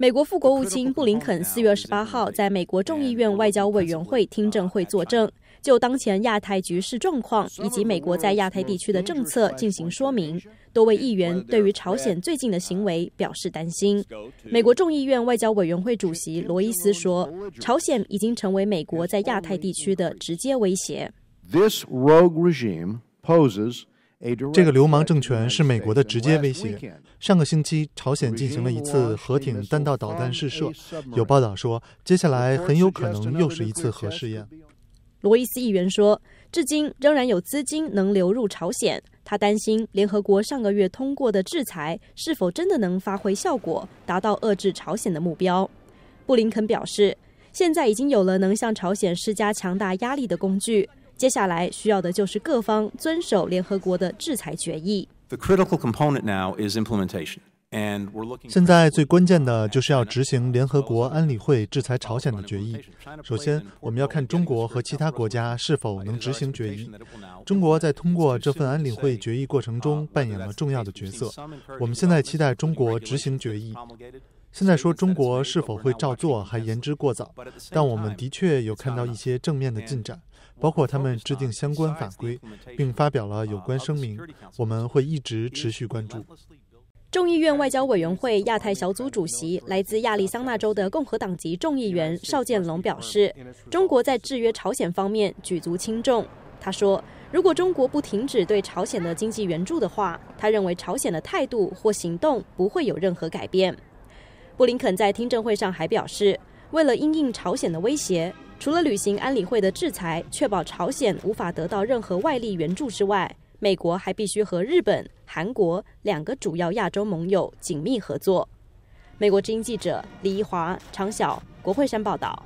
美国副国务卿布林肯四月二十八号在美国众议院外交委员会听证会作证，就当前亚太局势状况以及美国在亚太地区的政策进行说明。多位议员对于朝鲜最近的行为表示担心。美国众议院外交委员会主席罗伊斯说：“朝鲜已经成为美国在亚太地区的直接威胁。”这个流氓政权是美国的直接威胁。上个星期，朝鲜进行了一次核艇弹道导弹试射，有报道说，接下来很有可能又是一次核试验。罗伊斯议员说，至今仍然有资金能流入朝鲜，他担心联合国上个月通过的制裁是否真的能发挥效果，达到遏制朝鲜的目标。布林肯表示，现在已经有了能向朝鲜施加强大压力的工具。接下来需要的就是各方遵守联合国的制裁决议。现在最关键的就是要执行联合国安理会制裁朝鲜的决议。首先，我们要看中国和其他国家是否能执行决议。中国在通过这份安理会决议过程中扮演了重要的角色。我们现在期待中国执行决议。现在说中国是否会照做还言之过早，但我们的确有看到一些正面的进展，包括他们制定相关法规，并发表了有关声明。我们会一直持续关注。众议院外交委员会亚太小组主席、来自亚利桑那州的共和党籍众议员邵建龙表示：“中国在制约朝鲜方面举足轻重。”他说：“如果中国不停止对朝鲜的经济援助的话，他认为朝鲜的态度或行动不会有任何改变。”布林肯在听证会上还表示，为了应对朝鲜的威胁，除了履行安理会的制裁，确保朝鲜无法得到任何外力援助之外，美国还必须和日本、韩国两个主要亚洲盟友紧密合作。美国之音记者李一华、常晓、国会山报道。